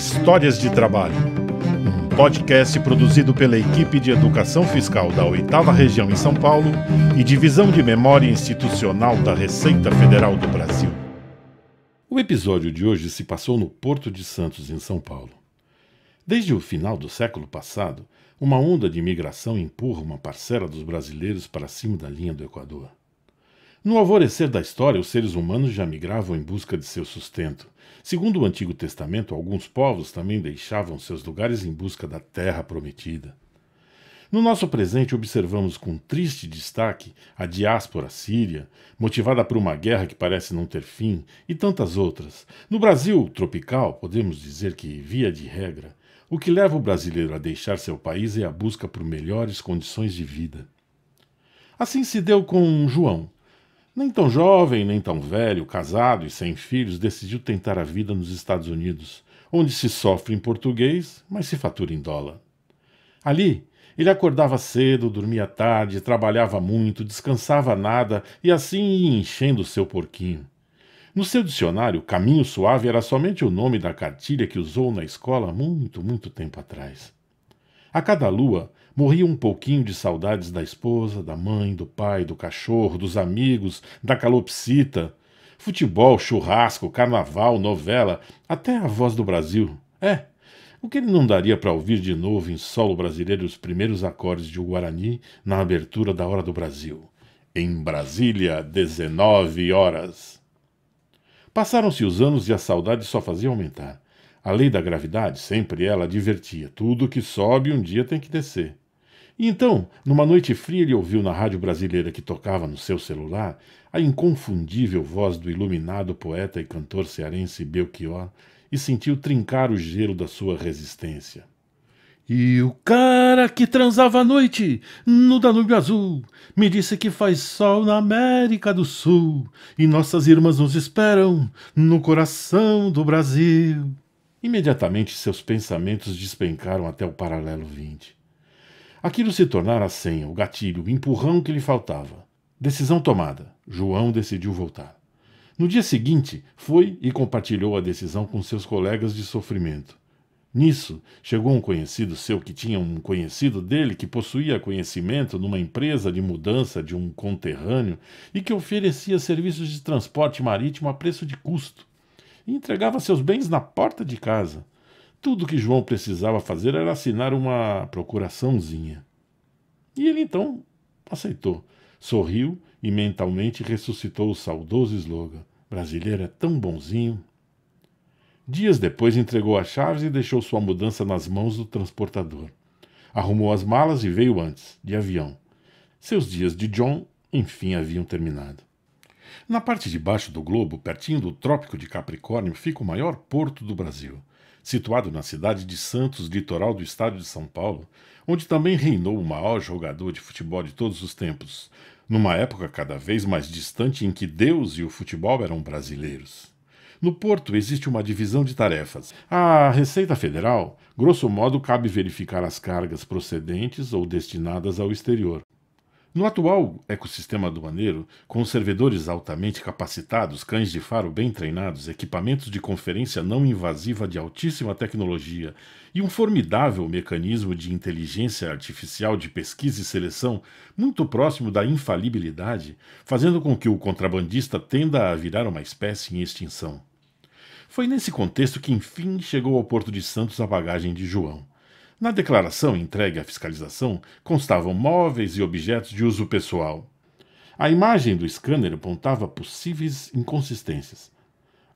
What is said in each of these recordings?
Histórias de Trabalho, um podcast produzido pela equipe de Educação Fiscal da 8 Região em São Paulo e Divisão de Memória Institucional da Receita Federal do Brasil. O episódio de hoje se passou no Porto de Santos, em São Paulo. Desde o final do século passado, uma onda de imigração empurra uma parcela dos brasileiros para cima da linha do Equador. No alvorecer da história, os seres humanos já migravam em busca de seu sustento. Segundo o Antigo Testamento, alguns povos também deixavam seus lugares em busca da terra prometida. No nosso presente, observamos com triste destaque a diáspora síria, motivada por uma guerra que parece não ter fim, e tantas outras. No Brasil tropical, podemos dizer que, via de regra, o que leva o brasileiro a deixar seu país é a busca por melhores condições de vida. Assim se deu com João, nem tão jovem, nem tão velho, casado e sem filhos, decidiu tentar a vida nos Estados Unidos, onde se sofre em português, mas se fatura em dólar. Ali, ele acordava cedo, dormia tarde, trabalhava muito, descansava nada e assim ia enchendo seu porquinho. No seu dicionário, caminho suave era somente o nome da cartilha que usou na escola muito, muito tempo atrás. A cada lua, morria um pouquinho de saudades da esposa, da mãe, do pai, do cachorro, dos amigos, da calopsita. Futebol, churrasco, carnaval, novela, até a voz do Brasil. É, o que ele não daria para ouvir de novo em solo brasileiro os primeiros acordes de O Guarani na abertura da Hora do Brasil? Em Brasília, 19 horas. Passaram-se os anos e a saudade só fazia aumentar. A lei da gravidade, sempre ela advertia: tudo que sobe um dia tem que descer. E então, numa noite fria, ele ouviu na rádio brasileira que tocava no seu celular a inconfundível voz do iluminado poeta e cantor cearense Belchior e sentiu trincar o gelo da sua resistência. E o cara que transava à noite no Danúbio Azul me disse que faz sol na América do Sul e nossas irmãs nos esperam no coração do Brasil. Imediatamente seus pensamentos despencaram até o paralelo 20. Aquilo se tornara a senha, o gatilho, o empurrão que lhe faltava. Decisão tomada. João decidiu voltar. No dia seguinte, foi e compartilhou a decisão com seus colegas de sofrimento. Nisso, chegou um conhecido seu que tinha um conhecido dele que possuía conhecimento numa empresa de mudança de um conterrâneo e que oferecia serviços de transporte marítimo a preço de custo e entregava seus bens na porta de casa. Tudo que João precisava fazer era assinar uma procuraçãozinha. E ele então aceitou, sorriu e mentalmente ressuscitou o saudoso slogan: Brasileiro é tão bonzinho. Dias depois entregou as chaves e deixou sua mudança nas mãos do transportador. Arrumou as malas e veio antes, de avião. Seus dias de John, enfim, haviam terminado. Na parte de baixo do globo, pertinho do Trópico de Capricórnio, fica o maior porto do Brasil, situado na cidade de Santos, litoral do estado de São Paulo, onde também reinou o maior jogador de futebol de todos os tempos, numa época cada vez mais distante em que Deus e o futebol eram brasileiros. No Porto existe uma divisão de tarefas. A Receita Federal, grosso modo, cabe verificar as cargas procedentes ou destinadas ao exterior. No atual ecossistema aduaneiro, com servidores altamente capacitados, cães de faro bem treinados, equipamentos de conferência não invasiva de altíssima tecnologia e um formidável mecanismo de inteligência artificial de pesquisa e seleção muito próximo da infalibilidade, fazendo com que o contrabandista tenda a virar uma espécie em extinção. Foi nesse contexto que enfim chegou ao Porto de Santos a bagagem de João. Na declaração entregue à fiscalização constavam móveis e objetos de uso pessoal. A imagem do scanner apontava possíveis inconsistências.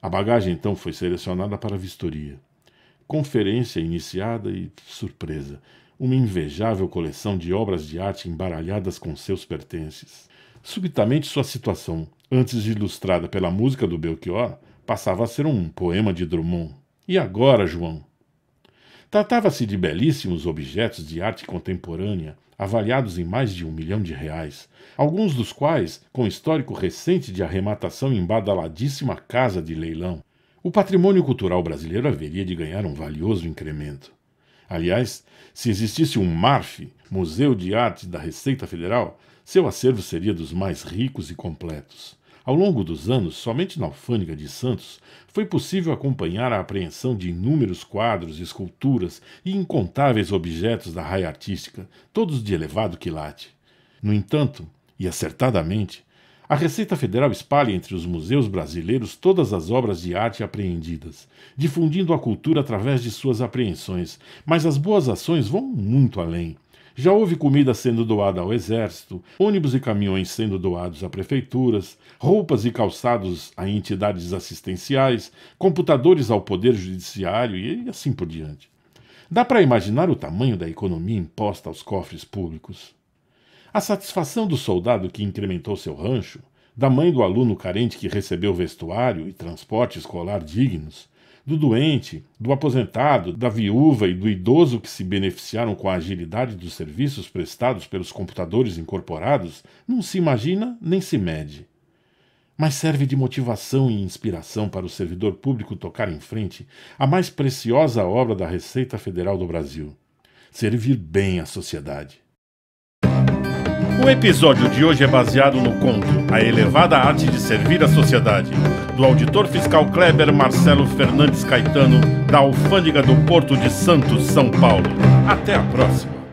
A bagagem então foi selecionada para vistoria. Conferência iniciada e surpresa. Uma invejável coleção de obras de arte embaralhadas com seus pertences. Subitamente sua situação, antes ilustrada pela música do Belchior, passava a ser um poema de Drummond. E agora, João? Tratava-se de belíssimos objetos de arte contemporânea, avaliados em mais de um milhão de reais, alguns dos quais com histórico recente de arrematação em badaladíssima casa de leilão. O patrimônio cultural brasileiro haveria de ganhar um valioso incremento. Aliás, se existisse um MARF, Museu de Arte da Receita Federal, seu acervo seria dos mais ricos e completos. Ao longo dos anos, somente na alfândega de Santos foi possível acompanhar a apreensão de inúmeros quadros, esculturas e incontáveis objetos da raia artística, todos de elevado quilate. No entanto, e acertadamente, a Receita Federal espalha entre os museus brasileiros todas as obras de arte apreendidas, difundindo a cultura através de suas apreensões, mas as boas ações vão muito além. Já houve comida sendo doada ao Exército, ônibus e caminhões sendo doados a prefeituras, roupas e calçados a entidades assistenciais, computadores ao Poder Judiciário e assim por diante. Dá para imaginar o tamanho da economia imposta aos cofres públicos. A satisfação do soldado que incrementou seu rancho, da mãe do aluno carente que recebeu vestuário e transporte escolar dignos, do doente, do aposentado, da viúva e do idoso que se beneficiaram com a agilidade dos serviços prestados pelos computadores incorporados não se imagina nem se mede. Mas serve de motivação e inspiração para o servidor público tocar em frente a mais preciosa obra da Receita Federal do Brasil: servir bem à sociedade. O episódio de hoje é baseado no conto A Elevada Arte de Servir à Sociedade do auditor fiscal Kleber Marcelo Fernandes Caetano, da Alfândega do Porto de Santos, São Paulo. Até a próxima!